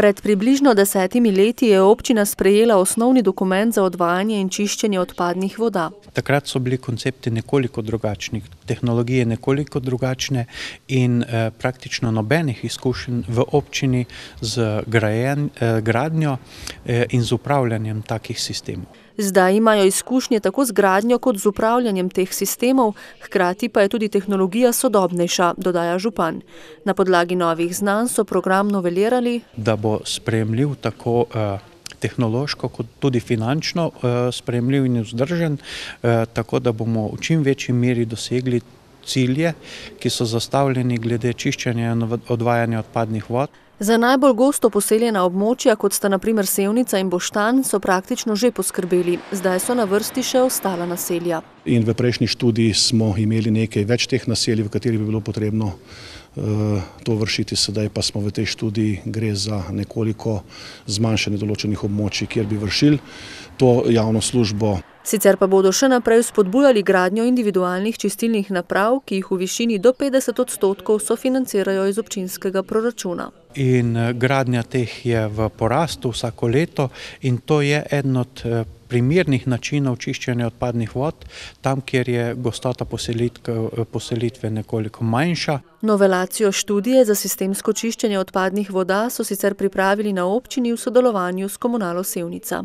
Pred približno desetimi leti je občina sprejela osnovni dokument za odvajanje in čiščenje odpadnih voda. Takrat so bili koncepti nekoliko drugačni, tehnologije nekoliko drugačne in eh, praktično nobenih izkušenj v občini z grajen, eh, gradnjo eh, in z upravljanjem takih sistemov. Zdaj imajo izkušnje tako z gradnjo kot z upravljanjem teh sistemov, hkrati pa je tudi tehnologija sodobnejša, dodaja župan. Na podlagi novih znanj so program novelirali. Da bo bo spremljiv, tako eh, tehnološko, kot tudi finančno eh, spremljiv in vzdržen, eh, tako da bomo v čim večji meri dosegli cilje, ki so zastavljeni glede čiščenja in odvajanja odpadnih vod. Za najbolj gosto poseljena območja, kot sta naprimer Sevnica in Boštan, so praktično že poskrbeli. Zdaj so na vrsti še ostala naselja. In v prejšnji študiji smo imeli nekaj več teh naselji, v kateri bi bilo potrebno eh, to vršiti. Sedaj pa smo v tej študiji gre za nekoliko zmanjšanje določenih območij, kjer bi vršili to javno službo. Sicer pa bodo še naprej spodbujali gradnjo individualnih čistilnih naprav, ki jih v višini do 50 odstotkov sofinancirajo iz občinskega proračuna. In eh, gradnja teh je v porastu vsako leto in to je en od eh, primernih načinov čiščenja odpadnih vod, tam, kjer je gostota eh, poselitve nekoliko manjša. Novelacijo študije za sistemsko čiščenje odpadnih voda so sicer pripravili na občini v sodelovanju s komunalo Sevnica.